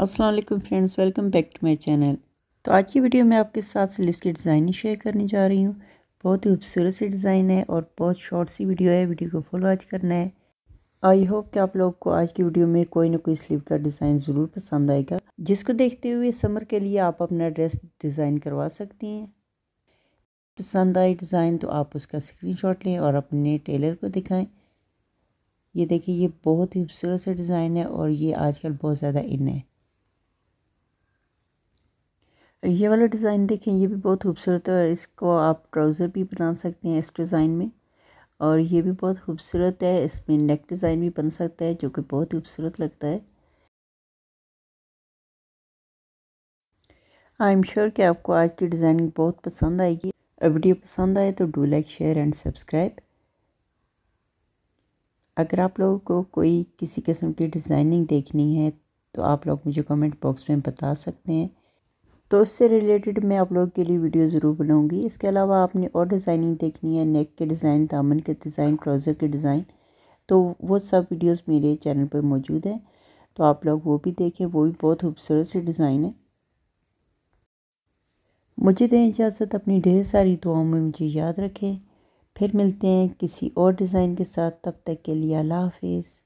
अस्सलाम वालेकुम friends welcome back to my channel तो आज की वीडियो में आपके साथ स्लीव्स की डिज़ाइन शेयर करने जा रही हूँ बहुत ही खूबसूरत सी डिज़ाइन है और बहुत शॉर्ट सी वीडियो है वीडियो को फुल वॉच करना है आई होप कि आप लोग को आज की वीडियो में कोई ना कोई स्लीव का डिज़ाइन ज़रूर पसंद आएगा जिसको देखते हुए समर के लिए आप अपना ड्रेस डिज़ाइन करवा सकती हैं पसंद आए डिज़ाइन तो आप उसका स्क्रीन लें और अपने टेलर को दिखाएँ ये देखिए ये बहुत ही खूबसूरत सा डिज़ाइन है और ये आजकल बहुत ज़्यादा इन है ये वाला डिज़ाइन देखें ये भी बहुत खूबसूरत है और इसको आप ट्राउज़र भी बना सकते हैं इस डिज़ाइन में और ये भी बहुत खूबसूरत है इसमें नेक डिज़ाइन भी बन सकता है जो कि बहुत खूबसूरत लगता है आई एम श्योर कि आपको आज की डिज़ाइनिंग बहुत पसंद आएगी और वीडियो पसंद आए तो do like share and subscribe अगर आप लोगों को कोई किसी किस्म की डिज़ाइनिंग देखनी है तो आप लोग मुझे कमेंट बॉक्स में बता सकते हैं तो उससे रिलेटेड मैं आप लोगों के लिए वीडियो ज़रूर बनाऊंगी इसके अलावा आपने और डिज़ाइनिंग देखनी है नेक के डिज़ाइन दामन के डिज़ाइन ट्राउज़र के डिज़ाइन तो वो सब वीडियोस मेरे चैनल पर मौजूद हैं तो आप लोग वो भी देखें वो भी बहुत खूबसूरत सी डिज़ाइन है मुझे दें इजाज़त अपनी ढेर सारी दुआओं में मुझे याद रखें फिर मिलते हैं किसी और डिज़ाइन के साथ तब तक के लिए अल्लाह हाफिज़